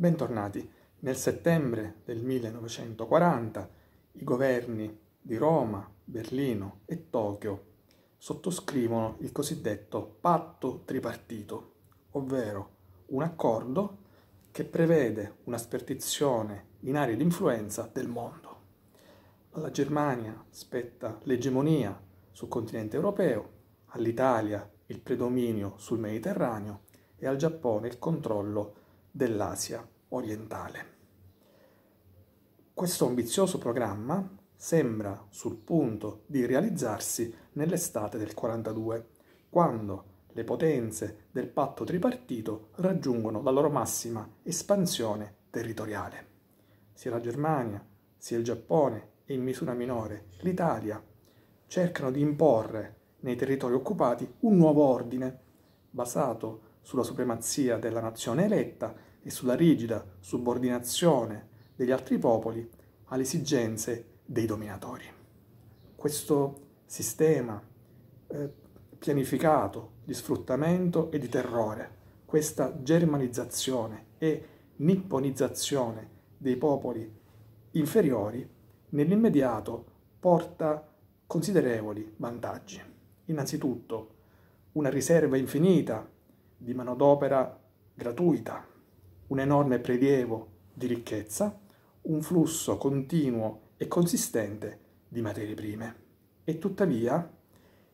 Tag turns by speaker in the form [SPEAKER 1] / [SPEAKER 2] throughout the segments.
[SPEAKER 1] Bentornati. Nel settembre del 1940 i governi di Roma, Berlino e Tokyo sottoscrivono il cosiddetto patto tripartito, ovvero un accordo che prevede una spartizione in aree di influenza del mondo. Alla Germania spetta l'egemonia sul continente europeo, all'Italia il predominio sul Mediterraneo e al Giappone il controllo dell'Asia orientale. Questo ambizioso programma sembra sul punto di realizzarsi nell'estate del 42, quando le potenze del patto tripartito raggiungono la loro massima espansione territoriale. Sia la Germania, sia il Giappone e in misura minore l'Italia cercano di imporre nei territori occupati un nuovo ordine basato sulla supremazia della nazione eletta e sulla rigida subordinazione degli altri popoli alle esigenze dei dominatori. Questo sistema eh, pianificato di sfruttamento e di terrore, questa germanizzazione e nipponizzazione dei popoli inferiori, nell'immediato porta considerevoli vantaggi. Innanzitutto una riserva infinita di manodopera gratuita, un enorme prelievo di ricchezza, un flusso continuo e consistente di materie prime. E tuttavia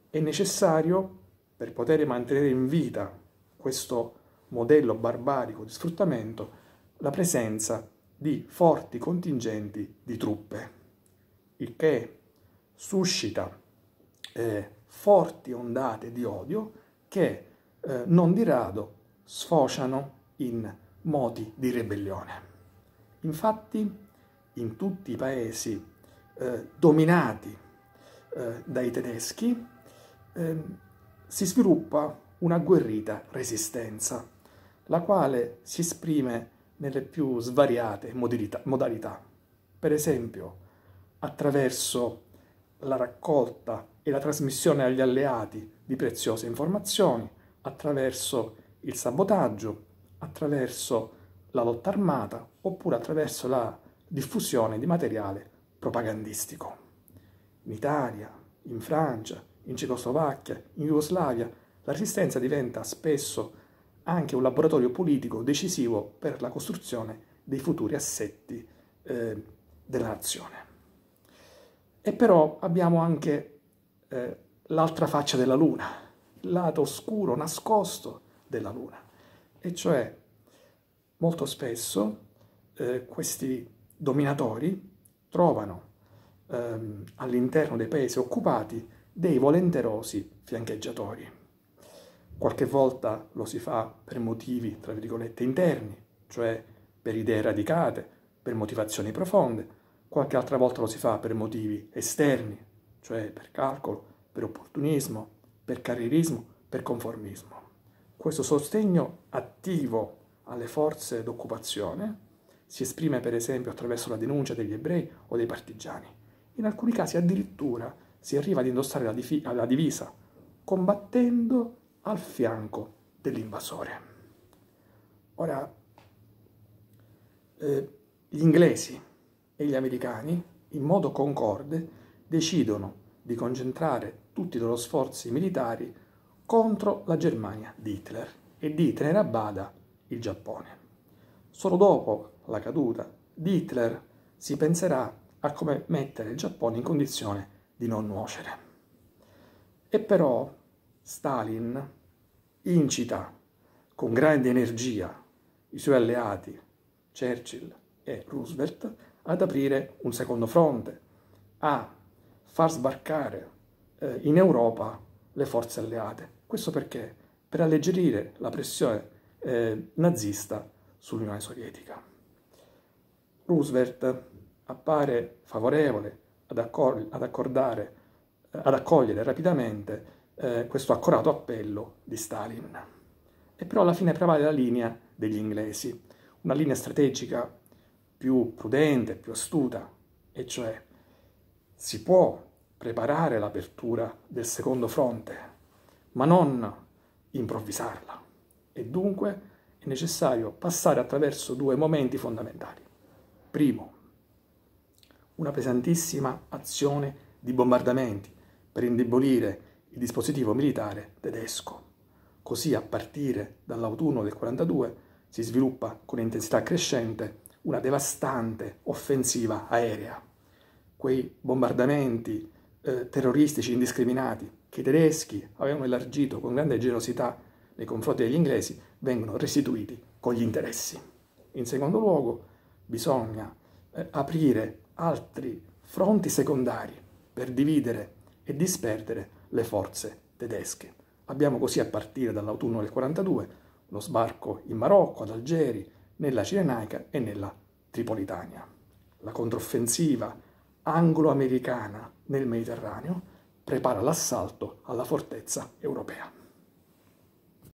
[SPEAKER 1] è necessario, per poter mantenere in vita questo modello barbarico di sfruttamento, la presenza di forti contingenti di truppe, il che suscita eh, forti ondate di odio che eh, non di rado sfociano in moti di ribellione. Infatti, in tutti i paesi eh, dominati eh, dai tedeschi ehm, si sviluppa una guerrita resistenza, la quale si esprime nelle più svariate modalità. Per esempio, attraverso la raccolta e la trasmissione agli alleati di preziose informazioni, attraverso il sabotaggio, attraverso la lotta armata oppure attraverso la diffusione di materiale propagandistico. In Italia, in Francia, in Cecoslovacchia, in Jugoslavia, la resistenza diventa spesso anche un laboratorio politico decisivo per la costruzione dei futuri assetti eh, della nazione. E però abbiamo anche eh, l'altra faccia della luna, lato oscuro, nascosto della Luna. E cioè, molto spesso eh, questi dominatori trovano ehm, all'interno dei paesi occupati dei volenterosi fiancheggiatori. Qualche volta lo si fa per motivi, tra virgolette, interni, cioè per idee radicate, per motivazioni profonde, qualche altra volta lo si fa per motivi esterni, cioè per calcolo, per opportunismo, per carrierismo, per conformismo. Questo sostegno attivo alle forze d'occupazione si esprime per esempio attraverso la denuncia degli ebrei o dei partigiani. In alcuni casi addirittura si arriva ad indossare la, la divisa, combattendo al fianco dell'invasore. Ora, eh, gli inglesi e gli americani, in modo concorde, decidono di concentrare tutti i loro sforzi militari contro la Germania di Hitler e di tenere a bada il Giappone. Solo dopo la caduta di Hitler si penserà a come mettere il Giappone in condizione di non nuocere. E però Stalin incita con grande energia i suoi alleati Churchill e Roosevelt ad aprire un secondo fronte, a far sbarcare eh, in Europa le forze alleate. Questo perché? Per alleggerire la pressione eh, nazista sull'Unione Sovietica. Roosevelt appare favorevole ad, accor ad, accordare, eh, ad accogliere rapidamente eh, questo accorato appello di Stalin. E però alla fine prevale la linea degli inglesi, una linea strategica più prudente, più astuta, e cioè si può preparare l'apertura del secondo fronte, ma non improvvisarla. E dunque è necessario passare attraverso due momenti fondamentali. Primo, una pesantissima azione di bombardamenti per indebolire il dispositivo militare tedesco. Così a partire dall'autunno del 1942 si sviluppa con intensità crescente una devastante offensiva aerea. Quei bombardamenti eh, terroristici indiscriminati che i tedeschi avevano elargito con grande generosità nei confronti degli inglesi vengono restituiti con gli interessi. In secondo luogo bisogna eh, aprire altri fronti secondari per dividere e disperdere le forze tedesche. Abbiamo così a partire dall'autunno del 42 lo sbarco in Marocco, ad Algeri, nella Cirenaica e nella Tripolitania. La controffensiva anglo-americana nel Mediterraneo prepara l'assalto alla fortezza europea.